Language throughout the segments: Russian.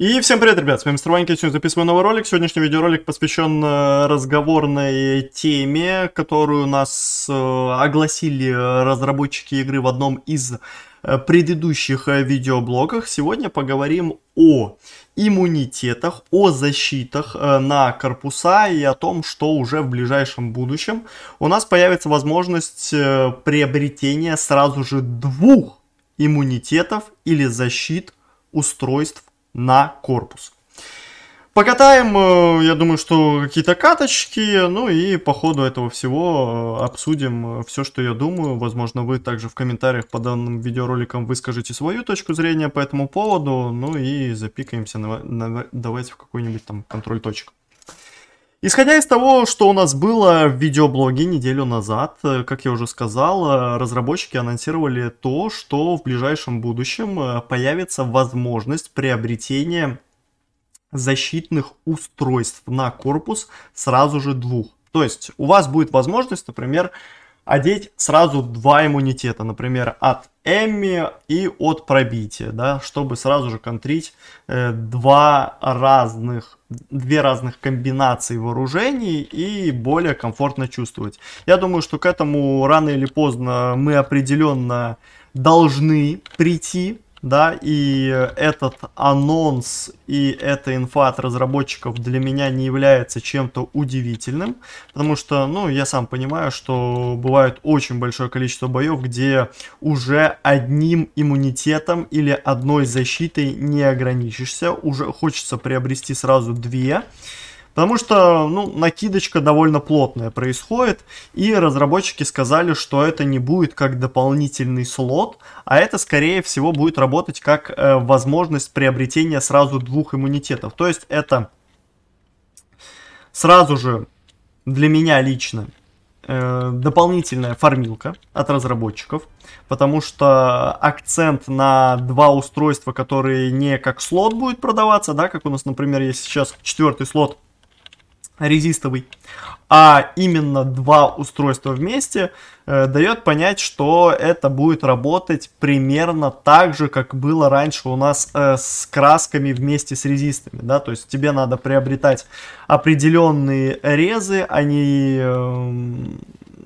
И всем привет, ребят, с вами Мистер Ванька, сегодня записываю новый ролик. Сегодняшний видеоролик посвящен э, разговорной теме, которую нас э, огласили разработчики игры в одном из э, предыдущих видеоблогах. Сегодня поговорим о иммунитетах, о защитах на корпуса и о том, что уже в ближайшем будущем у нас появится возможность приобретения сразу же двух иммунитетов или защит устройств на корпус. Покатаем, э, я думаю, что какие-то каточки, ну и по ходу этого всего э, обсудим э, все, что я думаю. Возможно, вы также в комментариях по данным видеороликам выскажете свою точку зрения по этому поводу, ну и запикаемся, на, на, давайте в какой-нибудь там контроль точек. Исходя из того, что у нас было в видеоблоге неделю назад, э, как я уже сказал, э, разработчики анонсировали то, что в ближайшем будущем э, появится возможность приобретения защитных устройств на корпус сразу же двух. То есть у вас будет возможность, например, одеть сразу два иммунитета, например, от Эмми и от пробития, да, чтобы сразу же контрить э, два разных, две разных комбинации вооружений и более комфортно чувствовать. Я думаю, что к этому рано или поздно мы определенно должны прийти, да, и этот анонс и эта инфа от разработчиков для меня не является чем-то удивительным, потому что, ну, я сам понимаю, что бывает очень большое количество боев, где уже одним иммунитетом или одной защитой не ограничишься, уже хочется приобрести сразу две, Потому что, ну, накидочка довольно плотная происходит, и разработчики сказали, что это не будет как дополнительный слот, а это, скорее всего, будет работать как э, возможность приобретения сразу двух иммунитетов. То есть это сразу же для меня лично э, дополнительная фармилка от разработчиков, потому что акцент на два устройства, которые не как слот будет продаваться, да, как у нас, например, есть сейчас четвертый слот резистовый, а именно два устройства вместе э, дает понять, что это будет работать примерно так же, как было раньше у нас э, с красками вместе с резистами, да, то есть тебе надо приобретать определенные резы, они, э,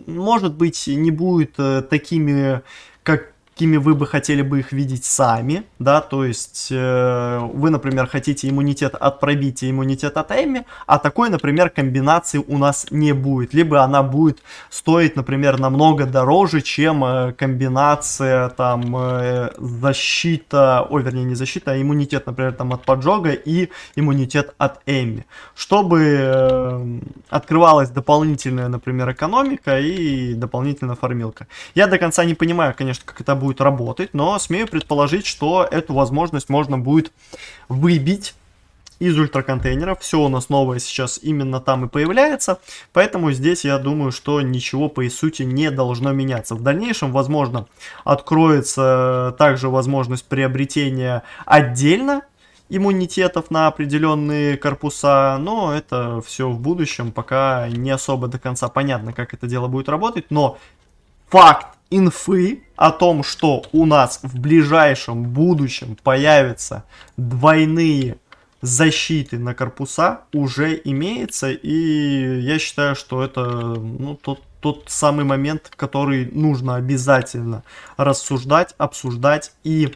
может быть, не будут э, такими, как какими вы бы хотели бы их видеть сами, да, то есть э, вы, например, хотите иммунитет от пробития, иммунитет от Эми, а такой, например, комбинации у нас не будет, либо она будет стоить, например, намного дороже, чем э, комбинация там э, защита, о, вернее, не защита, а иммунитет, например, там от поджога и иммунитет от Эми, чтобы э, открывалась дополнительная, например, экономика и дополнительная формилка. Я до конца не понимаю, конечно, как это будет работать, но смею предположить, что эту возможность можно будет выбить из ультраконтейнеров. Все у нас новое сейчас именно там и появляется. Поэтому здесь я думаю, что ничего по сути не должно меняться. В дальнейшем, возможно, откроется также возможность приобретения отдельно иммунитетов на определенные корпуса, но это все в будущем, пока не особо до конца понятно, как это дело будет работать, но факт инфы о том, что у нас в ближайшем будущем появятся двойные защиты на корпуса уже имеется, и я считаю, что это ну, тот, тот самый момент, который нужно обязательно рассуждать, обсуждать и,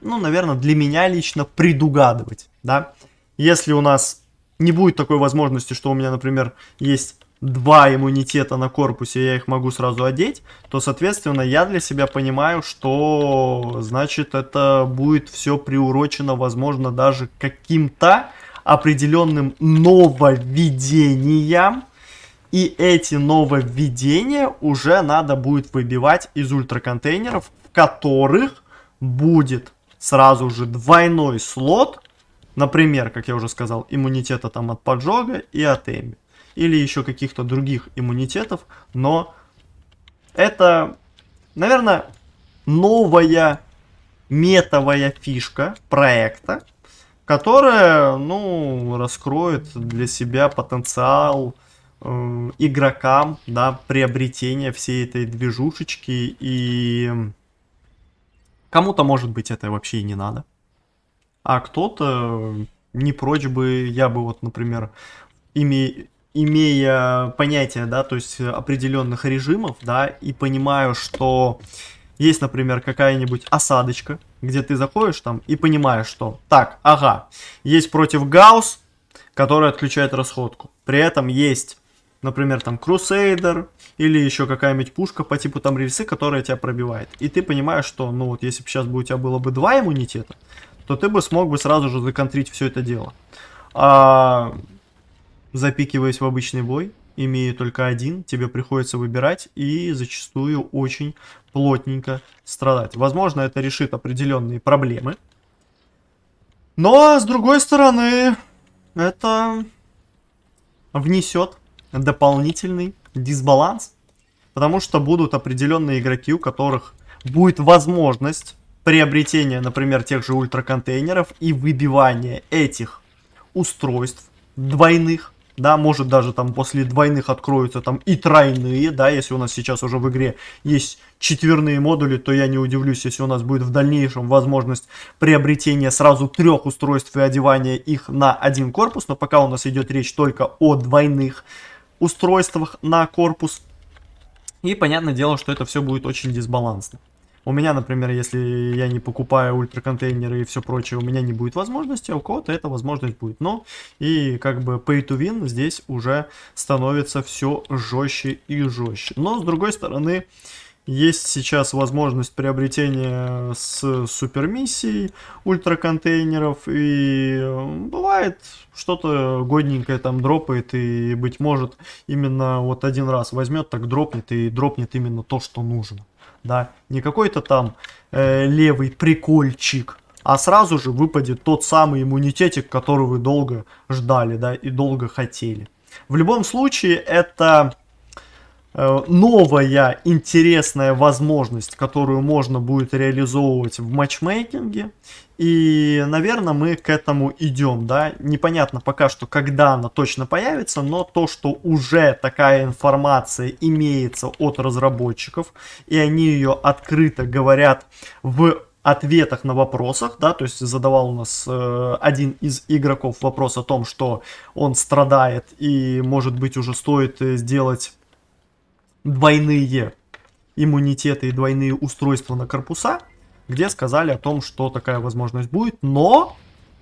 ну, наверное, для меня лично предугадывать, да. Если у нас не будет такой возможности, что у меня, например, есть два иммунитета на корпусе, я их могу сразу одеть, то, соответственно, я для себя понимаю, что, значит, это будет все приурочено, возможно, даже каким-то определенным нововведениям, и эти нововведения уже надо будет выбивать из ультраконтейнеров, в которых будет сразу же двойной слот, например, как я уже сказал, иммунитета там от поджога и от эмби или еще каких-то других иммунитетов, но это, наверное, новая метовая фишка проекта, которая, ну, раскроет для себя потенциал э, игрокам, да, приобретения всей этой движушечки и кому-то, может быть, это вообще и не надо. А кто-то не прочь бы, я бы вот, например, ими имея понятие, да, то есть определенных режимов, да, и понимаю, что есть, например, какая-нибудь осадочка, где ты заходишь там и понимаешь, что так, ага, есть против Гаусс, который отключает расходку. При этом есть, например, там Крусейдер или еще какая-нибудь пушка по типу там рельсы, которая тебя пробивает. И ты понимаешь, что, ну вот, если бы сейчас бы у тебя было бы два иммунитета, то ты бы смог бы сразу же законтрить все это дело. А запикиваясь в обычный бой, имея только один, тебе приходится выбирать и зачастую очень плотненько страдать. Возможно, это решит определенные проблемы. Но, с другой стороны, это внесет дополнительный дисбаланс, потому что будут определенные игроки, у которых будет возможность приобретения, например, тех же ультраконтейнеров и выбивания этих устройств двойных да, может даже там после двойных откроются там и тройные, да, если у нас сейчас уже в игре есть четверные модули, то я не удивлюсь, если у нас будет в дальнейшем возможность приобретения сразу трех устройств и одевания их на один корпус, но пока у нас идет речь только о двойных устройствах на корпус. И понятное дело, что это все будет очень дисбалансно. У меня, например, если я не покупаю ультраконтейнеры и все прочее, у меня не будет возможности, а у кого-то эта возможность будет. Но ну, и как бы pay to win здесь уже становится все жестче и жестче. Но с другой стороны, есть сейчас возможность приобретения с супермиссией ультраконтейнеров, и бывает что-то годненькое там дропает, и быть может именно вот один раз возьмет, так дропнет, и дропнет именно то, что нужно да, не какой-то там э, левый прикольчик, а сразу же выпадет тот самый иммунитетик, который вы долго ждали, да, и долго хотели. В любом случае, это э, новая интересная возможность, которую можно будет реализовывать в матчмейкинге. И, наверное, мы к этому идем, да. Непонятно пока что, когда она точно появится, но то, что уже такая информация имеется от разработчиков, и они ее открыто говорят в ответах на вопросах, да, то есть задавал у нас э, один из игроков вопрос о том, что он страдает и, может быть, уже стоит э, сделать двойные иммунитеты и двойные устройства на корпуса – где сказали о том, что такая возможность будет, но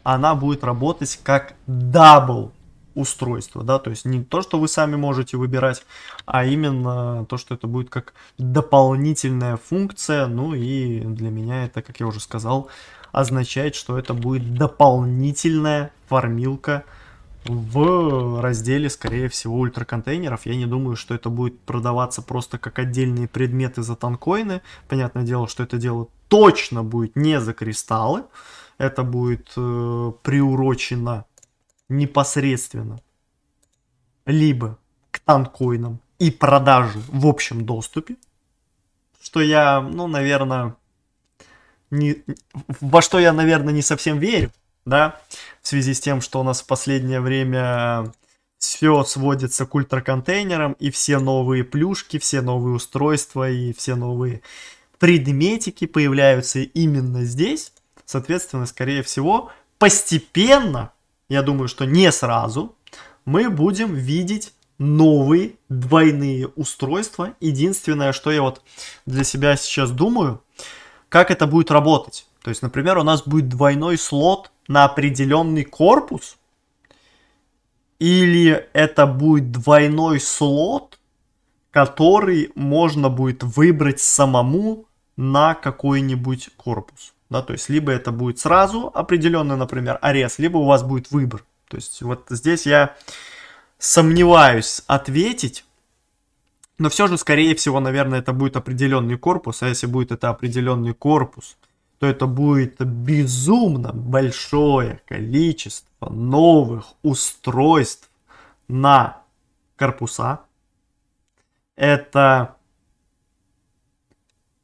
она будет работать как дабл устройство, да, то есть не то, что вы сами можете выбирать, а именно то, что это будет как дополнительная функция, ну и для меня это, как я уже сказал, означает, что это будет дополнительная формилка в разделе, скорее всего, ультраконтейнеров. Я не думаю, что это будет продаваться просто как отдельные предметы за танкоины. Понятное дело, что это дело точно будет не за кристаллы. Это будет э, приурочено непосредственно либо к танкоинам и продажу в общем доступе. Что я, ну, наверное, не, во что я, наверное, не совсем верю, да, в связи с тем, что у нас в последнее время все сводится к ультраконтейнерам, и все новые плюшки, все новые устройства, и все новые предметики появляются именно здесь. Соответственно, скорее всего, постепенно, я думаю, что не сразу, мы будем видеть новые двойные устройства. Единственное, что я вот для себя сейчас думаю, как это будет работать. То есть, например, у нас будет двойной слот на определенный корпус, или это будет двойной слот, который можно будет выбрать самому на какой-нибудь корпус. Да, то есть либо это будет сразу определенный, например, арест, либо у вас будет выбор. То есть вот здесь я сомневаюсь ответить, но все же, скорее всего, наверное, это будет определенный корпус, а если будет это определенный корпус, то это будет безумно большое количество новых устройств на корпуса. Это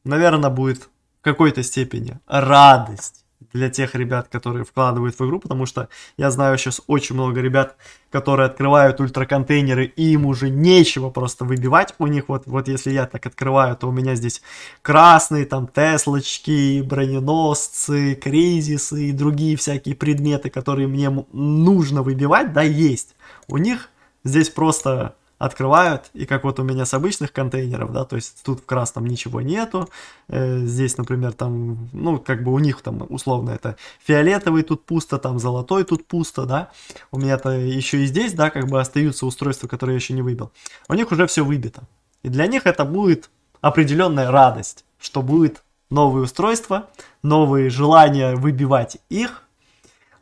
наверное, будет в какой-то степени радость для тех ребят, которые вкладывают в игру, потому что я знаю сейчас очень много ребят, которые открывают ультраконтейнеры, и им уже нечего просто выбивать. У них вот, вот если я так открываю, то у меня здесь красные, там, теслочки, броненосцы, кризисы и другие всякие предметы, которые мне нужно выбивать, да, есть. У них здесь просто открывают, и как вот у меня с обычных контейнеров, да, то есть тут в красном ничего нету, э, здесь, например, там, ну, как бы у них там условно это фиолетовый тут пусто, там золотой тут пусто, да, у меня-то еще и здесь, да, как бы остаются устройства, которые я еще не выбил, у них уже все выбито, и для них это будет определенная радость, что будет новые устройства, новые желания выбивать их,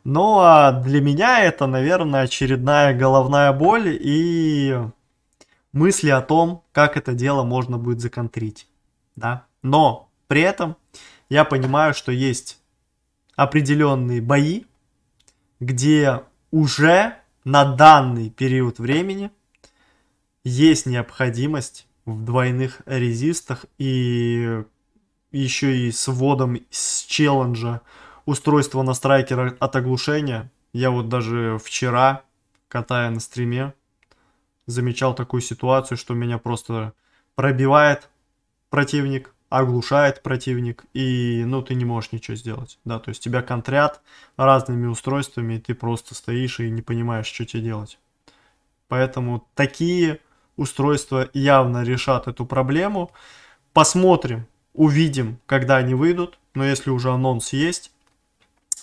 ну а для меня это, наверное, очередная головная боль и мысли о том, как это дело можно будет законтрить. Да? Но при этом я понимаю, что есть определенные бои, где уже на данный период времени есть необходимость в двойных резистах и еще и с вводом с челленджа устройства на страйкера от оглушения. Я вот даже вчера, катая на стриме, замечал такую ситуацию, что меня просто пробивает противник, оглушает противник, и ну ты не можешь ничего сделать, да, то есть тебя контрят разными устройствами, и ты просто стоишь и не понимаешь, что тебе делать. Поэтому такие устройства явно решат эту проблему. Посмотрим, увидим, когда они выйдут, но если уже анонс есть,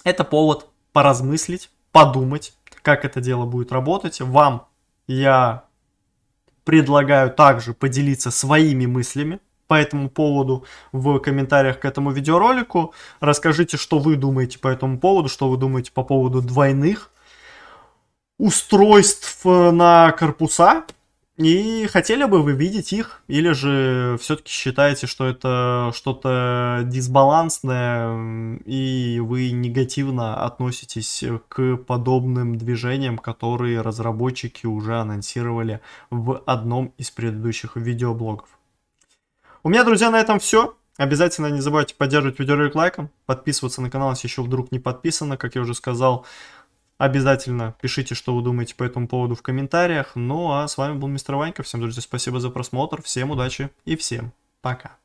это повод поразмыслить, подумать, как это дело будет работать. Вам я предлагаю также поделиться своими мыслями по этому поводу в комментариях к этому видеоролику. Расскажите, что вы думаете по этому поводу, что вы думаете по поводу двойных устройств э, на корпуса, и хотели бы вы видеть их, или же все-таки считаете, что это что-то дисбалансное, и вы негативно относитесь к подобным движениям, которые разработчики уже анонсировали в одном из предыдущих видеоблогов. У меня, друзья, на этом все. Обязательно не забывайте поддерживать видеоролик лайком, подписываться на канал, если еще вдруг не подписано, как я уже сказал. Обязательно пишите, что вы думаете по этому поводу в комментариях. Ну а с вами был мистер Ванька. Всем, друзья, спасибо за просмотр. Всем удачи и всем пока.